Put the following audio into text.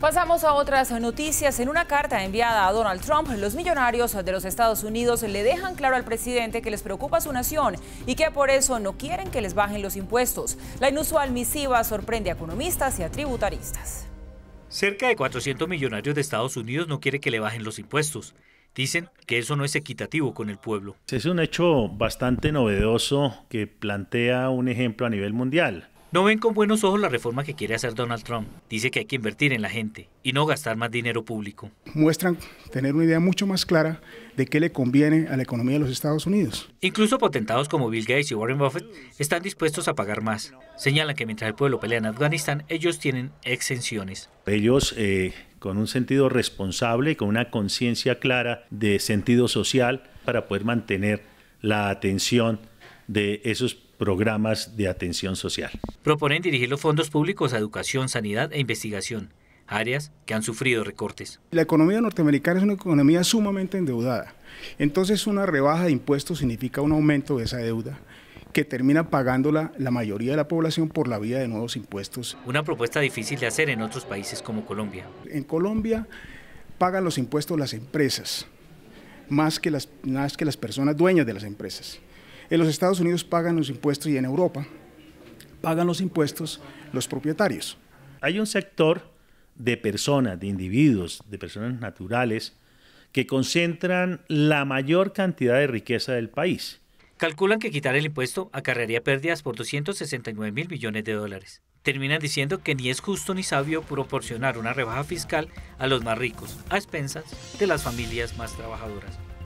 Pasamos a otras noticias. En una carta enviada a Donald Trump, los millonarios de los Estados Unidos le dejan claro al presidente que les preocupa su nación y que por eso no quieren que les bajen los impuestos. La inusual misiva sorprende a economistas y a tributaristas. Cerca de 400 millonarios de Estados Unidos no quieren que le bajen los impuestos. Dicen que eso no es equitativo con el pueblo. Es un hecho bastante novedoso que plantea un ejemplo a nivel mundial. No ven con buenos ojos la reforma que quiere hacer Donald Trump. Dice que hay que invertir en la gente y no gastar más dinero público. Muestran tener una idea mucho más clara de qué le conviene a la economía de los Estados Unidos. Incluso potentados como Bill Gates y Warren Buffett están dispuestos a pagar más. Señalan que mientras el pueblo pelea en Afganistán, ellos tienen exenciones. Ellos eh, con un sentido responsable y con una conciencia clara de sentido social para poder mantener la atención de esos programas de atención social. Proponen dirigir los fondos públicos a educación, sanidad e investigación, áreas que han sufrido recortes. La economía norteamericana es una economía sumamente endeudada, entonces una rebaja de impuestos significa un aumento de esa deuda que termina pagándola la mayoría de la población por la vía de nuevos impuestos. Una propuesta difícil de hacer en otros países como Colombia. En Colombia pagan los impuestos las empresas, más que las, más que las personas dueñas de las empresas. En los Estados Unidos pagan los impuestos y en Europa pagan los impuestos los propietarios. Hay un sector de personas, de individuos, de personas naturales, que concentran la mayor cantidad de riqueza del país. Calculan que quitar el impuesto acarrearía pérdidas por 269 mil millones de dólares. Terminan diciendo que ni es justo ni sabio proporcionar una rebaja fiscal a los más ricos, a expensas de las familias más trabajadoras.